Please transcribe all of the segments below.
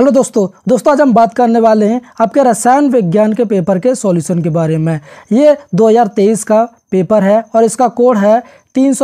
hello दोस्तों दोस्तों आज हम बात करने वाले हैं आपके रसायन विज्ञान के पेपर के सॉल्यूशन के बारे में ये 2023 का पेपर है और इसका कोड है तीन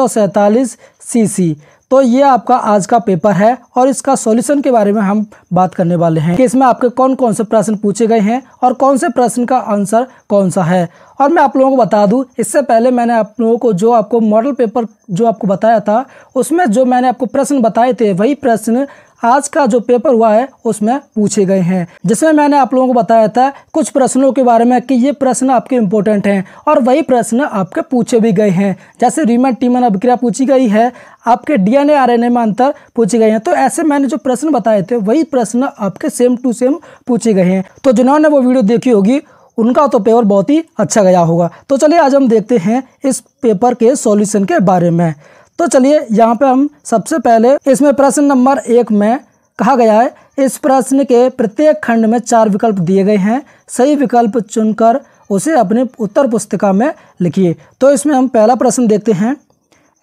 सीसी तो ये आपका आज का पेपर है और इसका सॉल्यूशन के बारे में हम बात करने वाले हैं कि इसमें आपके कौन कौन से प्रश्न पूछे गए हैं और कौन से प्रश्न का आंसर कौन सा है और मैं आप लोगों को बता दूं इससे पहले मैंने आप लोगों को जो आपको मॉडल पेपर जो आपको बताया था उसमें जो मैंने आपको प्रश्न बताए थे वही प्रश्न आज का जो पेपर हुआ है उसमें पूछे गए हैं जिसमें मैंने आप लोगों को बताया था कुछ प्रश्नों के बारे में कि ये प्रश्न आपके इंपॉर्टेंट हैं और वही प्रश्न आपके पूछे भी गए हैं जैसे रीमन टीमन अभिक्रिया पूछी गई है आपके डीएनए आरएनए में अंतर पूछे गए हैं तो ऐसे मैंने जो प्रश्न बताए थे वही प्रश्न आपके सेम टू सेम पूछे गए हैं तो जिन्होंने वो वीडियो देखी होगी उनका तो पेपर बहुत ही अच्छा गया होगा तो चलिए आज हम देखते हैं इस पेपर के सॉल्यूशन के बारे में तो चलिए यहाँ पे हम सबसे पहले इसमें प्रश्न नंबर एक में कहा गया है इस प्रश्न के प्रत्येक खंड में चार विकल्प दिए गए हैं सही विकल्प चुनकर उसे अपने उत्तर पुस्तिका में लिखिए तो इसमें हम पहला प्रश्न देखते हैं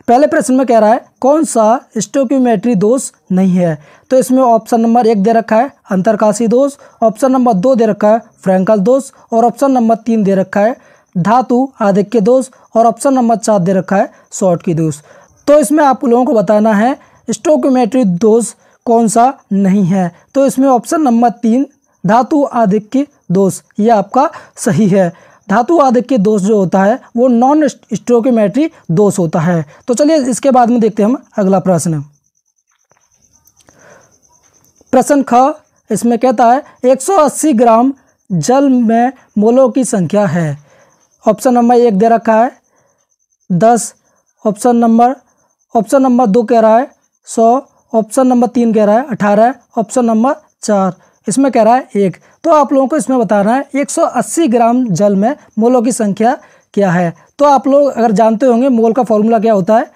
पहले प्रश्न में कह रहा है कौन सा स्टोक्यूमेट्री दोष नहीं है तो इसमें ऑप्शन नंबर एक दे रखा है अंतरकाशी दोष ऑप्शन नंबर दो दे रखा है फ्रैंकल दोष और ऑप्शन नंबर तीन दे रखा है धातु आधिक्य दोष और ऑप्शन नंबर चार दे रखा है शॉर्ट की दोष तो इसमें आप लोगों को बताना है स्टोकोमेट्रिक दोष कौन सा नहीं है तो इसमें ऑप्शन नंबर तीन धातु आधिक्य दोष ये आपका सही है धातु आधिक के दोष जो होता है वो नॉन स्टोकोमेट्री दोष होता है तो चलिए इसके बाद में देखते हैं हम अगला प्रश्न प्रश्न ख इसमें कहता है 180 ग्राम जल में मोलों की संख्या है ऑप्शन नंबर एक दे रखा है दस ऑप्शन नंबर ऑप्शन नंबर दो कह रहा है सौ ऑप्शन नंबर तीन कह रहा है अठारह ऑप्शन नंबर चार इसमें कह रहा है एक तो आप लोगों को इसमें बताना है 180 ग्राम जल में मोलों की संख्या क्या है तो आप लोग अगर जानते होंगे मोल का फॉर्मूला क्या होता है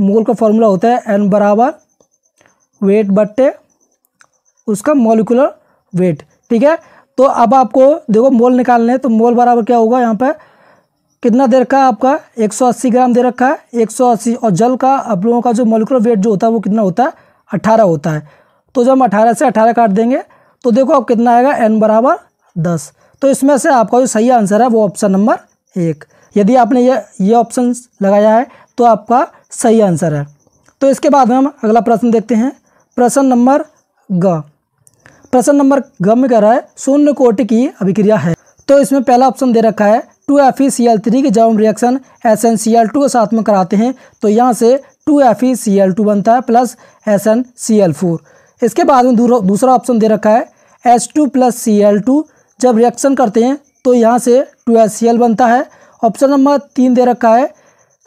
मोल का फॉर्मूला होता है एन बराबर वेट बट्टे उसका मोलिकुलर वेट ठीक है तो अब आपको देखो मोल निकालने हैं तो मोल बराबर क्या होगा यहाँ पर कितना दे रखा है आपका 180 ग्राम दे रखा है 180 और जल का आप लोगों का जो मोलिकुलर वेट जो होता है वो कितना होता है 18 होता है तो जब हम 18 से 18 काट देंगे तो देखो अब कितना आएगा एन बराबर दस तो इसमें से आपका जो सही आंसर है वो ऑप्शन नंबर एक यदि आपने ये ये ऑप्शन लगाया है तो आपका सही आंसर है तो इसके बाद में हम अगला प्रश्न देखते हैं प्रश्न नंबर ग प्रश्न नंबर ग में कह रहा है शून्य कोटि की अभिक्रिया है तो इसमें पहला ऑप्शन दे रखा है two F E C L three की जब हम reaction S N C L two के साथ में कराते हैं तो यहाँ से two F E C L two बनता है plus S N C L four इसके बाद में दूसरा ऑप्शन दे रखा है S two plus C L two जब रिएक्शन करते हैं तो यहाँ से टू एस सी एल बनता है ऑप्शन नंबर तीन दे रखा है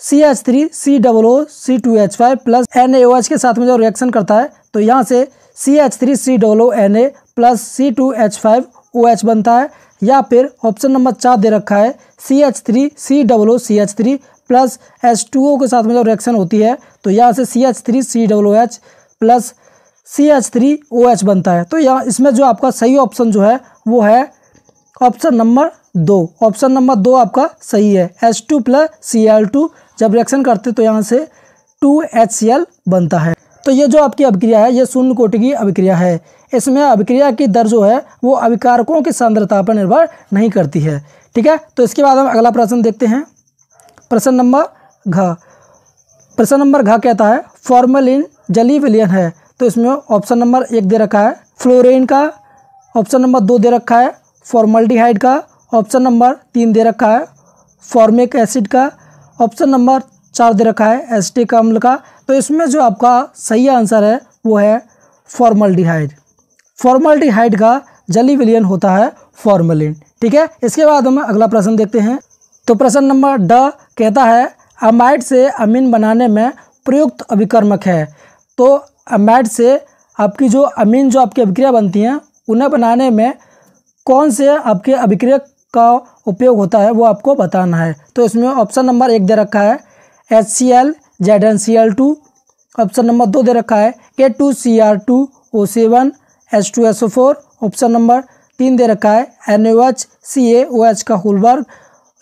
C H three C double O C two H five plus N A O H के साथ में जब रिएक्शन करता है तो यहाँ से C H three C double O N A plus C two H five O H बनता है या फिर ऑप्शन नंबर चार दे रखा है C H three C double C H three plus H two O के साथ में जब रिएक्शन होती है तो यहाँ से C H three C double H plus C H three O H बनता है तो यहाँ इसमें जो आपका सही ऑप्शन जो है वो है ऑप्शन नंबर दो ऑप्शन नंबर दो आपका सही है H two plus C L two जब रिएक्शन करते तो यहाँ से टू एच सी एल बनता है तो ये जो आपकी अभिक्रिया है ये शून्य कोटि की अभिक्रिया है इसमें अभिक्रिया की दर जो है वो अभिकारकों की सांद्रता पर निर्भर नहीं करती है ठीक है तो इसके बाद हम अगला प्रश्न देखते हैं प्रश्न नंबर घ प्रश्न नंबर घ कहता है फॉर्मलिन जली विलियन है तो इसमें ऑप्शन नंबर एक दे रखा है फ्लोरिन का ऑप्शन नंबर दो दे रखा है फॉर्मल्टीहाइड का ऑप्शन नंबर तीन दे रखा है फॉर्मिक एसिड का ऑप्शन नंबर चार दे रखा है एसिटिक अम्ल का तो इसमें जो आपका सही आंसर है वो है फॉर्मल्टीहाइड फॉर्मल्टीहाइड का जली विलियन होता है फॉर्मलिन ठीक है इसके बाद हम अगला प्रश्न देखते हैं तो प्रश्न नंबर ड कहता है अमाइड से अमीन बनाने में प्रयुक्त अभिकर्मक है तो अमाइड से आपकी जो अमीन जो आपकी अभिक्रिया बनती हैं उन्हें बनाने में कौन से आपके अभिक्रिया का उपयोग होता है वो आपको बताना है तो इसमें ऑप्शन नंबर एक दे रखा है H C L Z N C L two option number दो दे रखा है K two C R two O seven H two S O four option number तीन दे रखा है N O H C A O H का whole वर्ग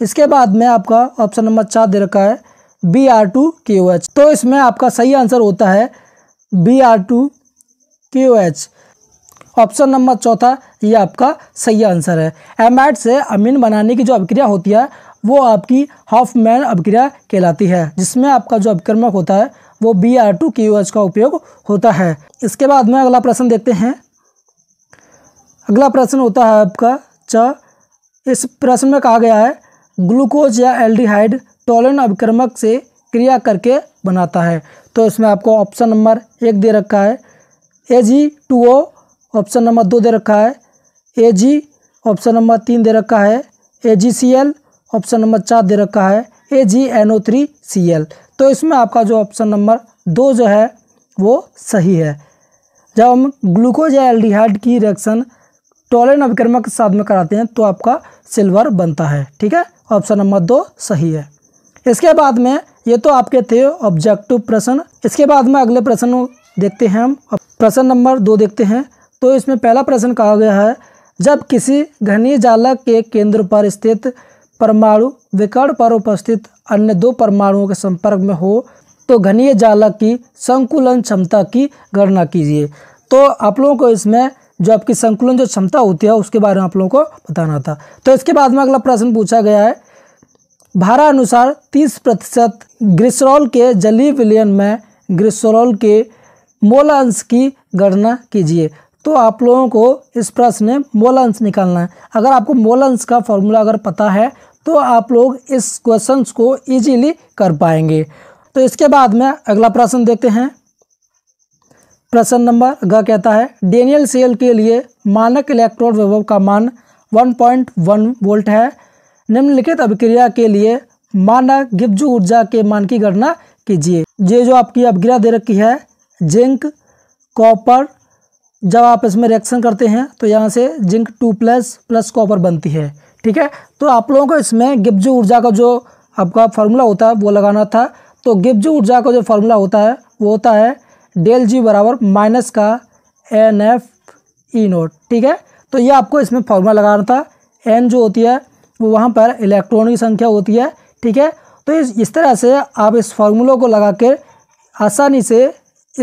इसके बाद में आपका ऑप्शन नंबर चार दे रखा है बी आर टू के ओ एच तो इसमें आपका सही आंसर होता है बी आर टू के ओ एच ऑप्शन नंबर चौथा ये आपका सही आंसर है एमैट से अमीन बनाने की जो अभिक्रिया होती है वो आपकी मैन अभिक्रिया कहलाती है जिसमें आपका जो अभिक्रमक होता है वो बी आर टू के ओ एच का उपयोग होता है इसके बाद में अगला प्रश्न देखते हैं अगला प्रश्न होता है आपका च इस प्रश्न में कहा गया है ग्लूकोज या एल्डिहाइड टोलन अभिक्रमक से क्रिया करके बनाता है तो इसमें आपको ऑप्शन नंबर एक दे रखा है A G two O option number दो दे रखा है ए जी ऑप्शन नंबर तीन दे रखा है A G C L option number चार दे रखा है A G N O three C L तो इसमें आपका जो ऑप्शन नंबर दो जो है वो सही है जब हम ग्लूकोज या एल्डिहाइड की रिएक्शन टॉलेन अभिक्रमक के साथ में कराते हैं तो आपका सिल्वर बनता है ठीक है ऑप्शन नंबर दो सही है इसके बाद में ये तो आपके थे ऑब्जेक्टिव प्रश्न इसके बाद में अगले प्रश्न देखते हैं हम प्रश्न नंबर दो देखते हैं तो इसमें पहला प्रश्न कहा गया है जब किसी घनी जालक के केंद्र पर स्थित परमाणु विकर्ण पर उपस्थित अन्य दो परमाणुओं के संपर्क में हो तो घनीय जालक की संकुलन क्षमता की गणना कीजिए तो आप लोगों को इसमें जो आपकी संकुलन जो क्षमता होती है उसके बारे में आप लोगों को बताना था तो इसके बाद में अगला प्रश्न पूछा गया है भारा अनुसार 30 प्रतिशत ग्रिसरोल के जलीय विलयन में ग्रिसरॉल के मोल अंश की गणना कीजिए तो आप लोगों को इस प्रश्न में मोल अंश निकालना है अगर आपको मोल अंश का फॉर्मूला अगर पता है तो आप लोग इस क्वेश्चंस को इजीली कर पाएंगे तो इसके बाद में अगला प्रश्न देखते हैं प्रश्न नंबर ग कहता है डेनियल सेल के लिए मानक इलेक्ट्रोड वैभव का मान 1.1 वोल्ट है निम्नलिखित अभिक्रिया के लिए मानक गिब्जू ऊर्जा के मान की गणना कीजिए ये जो आपकी अभिक्रिया दे रखी है जिंक कॉपर जब आप इसमें रिएक्शन करते हैं तो यहाँ से zinc two plus plus copper बनती है ठीक है तो आप लोगों को इसमें गिब्जू ऊर्जा का जो आपका फार्मूला होता है वो लगाना था तो गिब्जू ऊर्जा का जो फार्मूला होता है वो होता है डेल जी बराबर माइनस का एन एफ ई नोट ठीक है तो ये आपको इसमें फॉर्मूला लगाना था एन जो होती है वो वहाँ पर इलेक्ट्रॉन की संख्या होती है ठीक है तो इस इस तरह से आप इस फॉर्मूलों को लगा कर आसानी से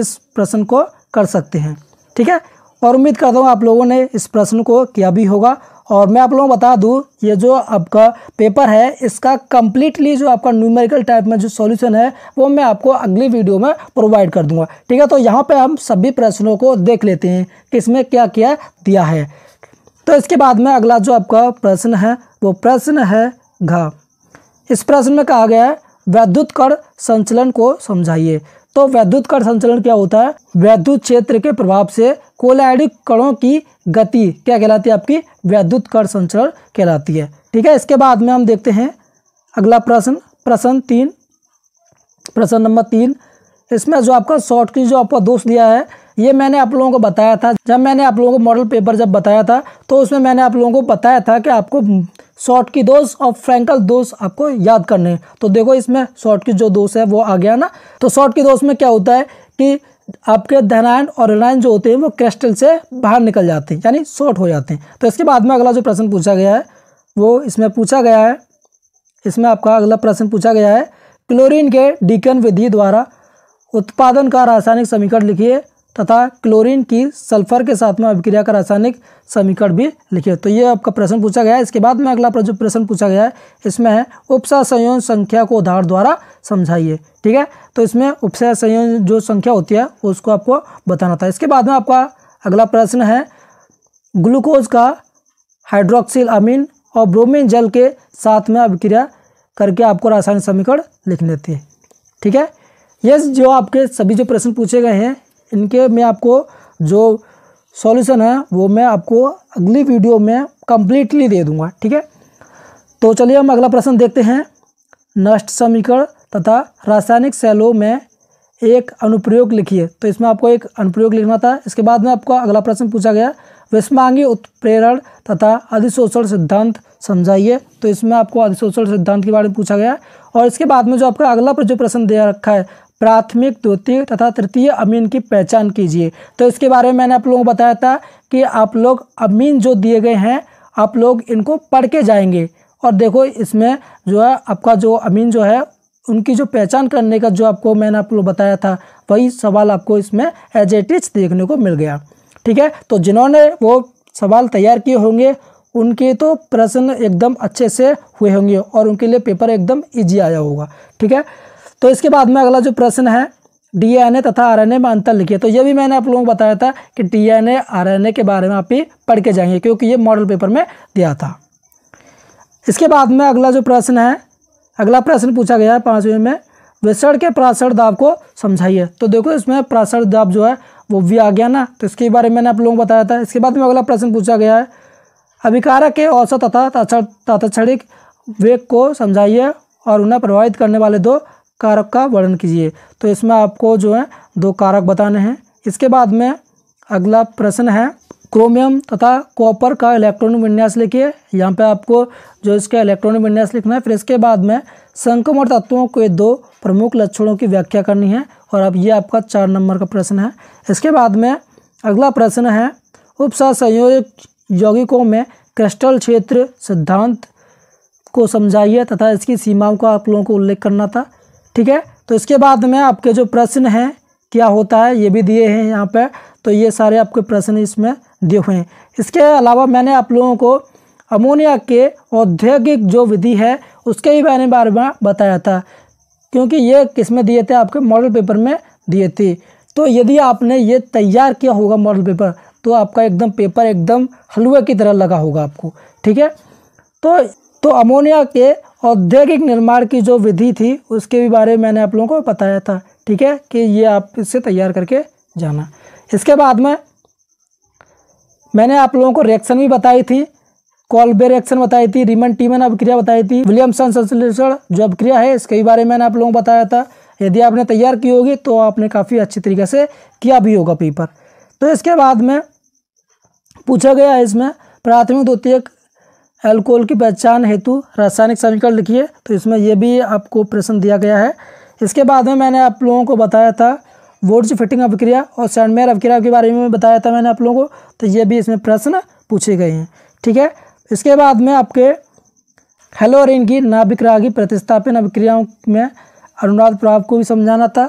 इस प्रश्न को कर सकते हैं ठीक है और उम्मीद करता हूँ आप लोगों ने इस प्रश्न को किया भी होगा और मैं आप लोगों को बता दूँ ये जो आपका पेपर है इसका कम्प्लीटली जो आपका न्यूमेरिकल टाइप में जो सॉल्यूशन है वो मैं आपको अगली वीडियो में प्रोवाइड कर दूंगा ठीक है तो यहाँ पे हम सभी प्रश्नों को देख लेते हैं कि इसमें क्या क्या दिया है तो इसके बाद में अगला जो आपका प्रश्न है वो प्रश्न है घ इस प्रश्न में कहा गया है वैद्युत कर संचलन को समझाइए तो वैद्युत कर संचलन क्या होता है वैद्युत क्षेत्र के प्रभाव से कोलाइडिक कणों की गति क्या कहलाती है आपकी वैद्युत कर संचलन कहलाती है ठीक है इसके बाद में हम देखते हैं अगला प्रश्न प्रश्न तीन प्रश्न नंबर तीन इसमें जो आपका शॉर्ट की जो आपका दोष दिया है ये मैंने आप लोगों को बताया था जब मैंने आप लोगों को मॉडल पेपर जब बताया था तो उसमें मैंने आप लोगों को बताया था कि आपको शॉर्ट की दोष और फ्रैंकल दोष आपको याद करने हैं तो देखो इसमें शॉर्ट की जो दोष है वो आ गया ना तो शॉर्ट की दोष में क्या होता है कि आपके धनायन और रिलायन जो होते हैं वो क्रिस्टल से बाहर निकल जाते हैं यानी शॉर्ट हो जाते हैं तो इसके बाद में अगला जो प्रश्न पूछा गया है वो इसमें पूछा गया है इसमें आपका अगला प्रश्न पूछा गया है क्लोरीन के डीकन विधि द्वारा उत्पादन का रासायनिक समीकरण लिखिए तथा क्लोरीन की सल्फर के साथ में अभिक्रिया का रासायनिक समीकरण भी लिखे तो ये आपका प्रश्न पूछा गया है इसके बाद में अगला जो प्रश्न पूछा गया है इसमें है उपसा संयोजन संख्या को उदाहरण द्वारा समझाइए ठीक है तो इसमें उपसा संयोजन जो संख्या होती है उसको आपको बताना था इसके बाद में आपका अगला प्रश्न है ग्लूकोज का हाइड्रोक्सिल अमीन और ब्रोमिन जल के साथ में अभिक्रिया करके आपको रासायनिक समीकरण लिख लेते हैं ठीक है यस जो आपके सभी जो प्रश्न पूछे गए हैं इनके मैं आपको जो सॉल्यूशन है वो मैं आपको अगली वीडियो में कंप्लीटली दे दूंगा ठीक है तो चलिए हम अगला प्रश्न देखते हैं नष्ट समीकरण तथा रासायनिक सेलों में एक अनुप्रयोग लिखिए तो इसमें आपको एक अनुप्रयोग लिखना था इसके बाद में आपको अगला प्रश्न पूछा गया विस्मांगी उत्प्रेरण तथा अधिशोषण सिद्धांत समझाइए तो इसमें आपको अधिशोषण सिद्धांत के बारे में पूछा गया और इसके बाद में जो आपका अगला जो प्रश्न दे रखा है प्राथमिक द्वितीय तथा तृतीय अमीन की पहचान कीजिए तो इसके बारे में मैंने आप लोगों को बताया था कि आप लोग अमीन जो दिए गए हैं आप लोग इनको पढ़ के जाएंगे और देखो इसमें जो है आपका जो अमीन जो है उनकी जो पहचान करने का जो आपको मैंने आप लोग बताया था वही सवाल आपको इसमें एज देखने को मिल गया ठीक है तो जिन्होंने वो सवाल तैयार किए होंगे उनके तो प्रश्न एकदम अच्छे से हुए होंगे और उनके लिए पेपर एकदम ईजी आया होगा ठीक है तो इसके बाद में अगला जो प्रश्न है डीएनए तथा आरएनए में अंतर लिखिए तो ये भी मैंने आप लोगों को बताया था कि डीएनए आरएनए के बारे में आप ही पढ़ के जाएंगे क्योंकि ये मॉडल पेपर में दिया था इसके बाद में अगला जो प्रश्न है अगला प्रश्न पूछा गया है पाँचवें में विषण के प्राषण दाब को समझाइए तो देखो इसमें प्राषण दाब जो है वो भी आ गया ना तो इसके बारे में मैंने आप लोगों को बताया था इसके बाद में अगला प्रश्न पूछा गया है अभिकारक के औसत तथा तात्क्षणिक वेग को समझाइए और उन्हें प्रभावित करने वाले दो कारक का वर्णन कीजिए तो इसमें आपको जो है दो कारक बताने हैं इसके बाद में अगला प्रश्न है क्रोमियम तथा कॉपर का इलेक्ट्रॉनिक विन्यास लिखिए यहाँ पे आपको जो इसका इलेक्ट्रॉनिक विन्यास लिखना है फिर इसके बाद में संक्रमण तत्वों के दो प्रमुख लक्षणों की व्याख्या करनी है और अब ये आपका चार नंबर का प्रश्न है इसके बाद में अगला प्रश्न है उपसा संयोजक यौगिकों में क्रिस्टल क्षेत्र सिद्धांत को समझाइए तथा इसकी सीमाओं का आप लोगों को उल्लेख करना था ठीक है तो इसके बाद में आपके जो प्रश्न हैं क्या होता है ये भी दिए हैं यहाँ पर तो ये सारे आपके प्रश्न इसमें दिए हुए हैं इसके अलावा मैंने आप लोगों को अमोनिया के औद्योगिक जो विधि है उसके ही मैंने बारे में बताया था क्योंकि ये किसमें दिए थे आपके मॉडल पेपर में दिए थे तो यदि आपने ये तैयार किया होगा मॉडल पेपर तो आपका एकदम पेपर एकदम हलवे की तरह लगा होगा आपको ठीक है तो तो अमोनिया के औद्योगिक निर्माण की जो विधि थी उसके भी बारे में मैंने आप लोगों को बताया था ठीक है कि ये आप इससे तैयार करके जाना इसके बाद में मैंने आप लोगों को रिएक्शन भी बताई थी कॉलबे रिएक्शन बताई थी रिमन टीमन अभिक्रिया बताई थी विलियमसन संश्लेषण जो अभिक्रिया है इसके भी बारे में मैंने आप लोगों को बताया था यदि आपने तैयार की होगी तो आपने काफ़ी अच्छी तरीके से किया भी होगा पेपर तो इसके बाद में पूछा गया है इसमें प्राथमिक द्वितीयक एल्कोहल की पहचान हेतु रासायनिक समीकरण लिखिए तो इसमें यह भी आपको प्रश्न दिया गया है इसके बाद में मैंने आप लोगों को बताया था वोट्स फिटिंग अभिक्रिया और सैंडमेयर अभिक्रिया के बारे में बताया था मैंने आप लोगों को तो ये भी इसमें प्रश्न पूछे गए हैं ठीक है इसके बाद में आपके हेलोरिन की नाभिक रागी प्रतिस्थापन अभिक्रियाओं में अनुराध प्रभाव को भी समझाना था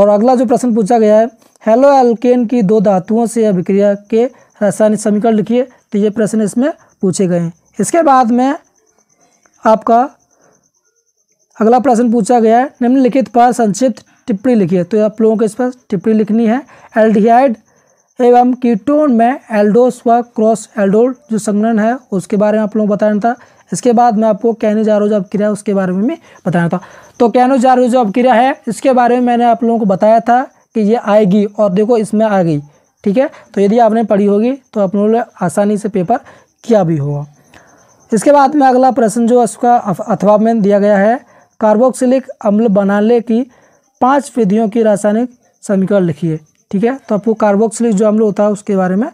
और अगला जो प्रश्न पूछा गया है हेलो एल्केन की दो धातुओं से अभिक्रिया के रासायनिक समीकरण लिखिए तो ये प्रश्न इसमें पूछे गए हैं इसके बाद में आपका अगला प्रश्न पूछा गया है निम्नलिखित पर संक्षिप्त टिप्पणी लिखिए तो आप लोगों को इस पर टिप्पणी लिखनी है एल्डिहाइड एवं कीटोन में एल्डोस व क्रॉस एल्डोल जो संग्रहण है उसके बारे में आप लोगों को बताना था इसके बाद में आपको जो अपक्रिया उसके बारे में भी बताना था तो जो अपक्रिया है इसके बारे में मैंने आप लोगों को बताया था कि ये आएगी और देखो इसमें आ गई ठीक है तो यदि आपने पढ़ी होगी तो आप लोगों ने आसानी से पेपर किया भी होगा इसके बाद में अगला प्रश्न जो उसका अथवा में दिया गया है कार्बोक्सिलिक अम्ल बनाने की पांच विधियों की रासायनिक समीकरण लिखिए ठीक है तो आपको कार्बोक्सिलिक जो अम्ल होता है उसके बारे में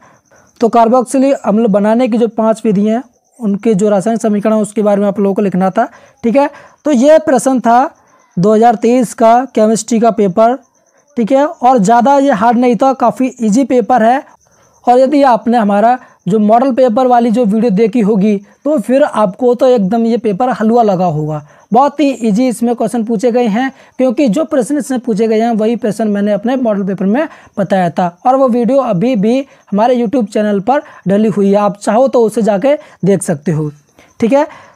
तो कार्बोक्सिलिक अम्ल बनाने की जो पांच विधियाँ हैं उनके जो रासायनिक समीकरण है उसके बारे में आप लोगों को लिखना था ठीक है तो ये प्रश्न था 2023 का केमिस्ट्री का पेपर ठीक है और ज़्यादा ये हार्ड नहीं था काफ़ी इजी पेपर है और यदि आपने हमारा जो मॉडल पेपर वाली जो वीडियो देखी होगी तो फिर आपको तो एकदम ये पेपर हलवा लगा होगा बहुत ही इजी इसमें क्वेश्चन पूछे गए हैं क्योंकि जो प्रश्न इसमें पूछे गए हैं वही प्रश्न मैंने अपने मॉडल पेपर में बताया था और वो वीडियो अभी भी हमारे यूट्यूब चैनल पर डली हुई है आप चाहो तो उसे जाके देख सकते हो ठीक है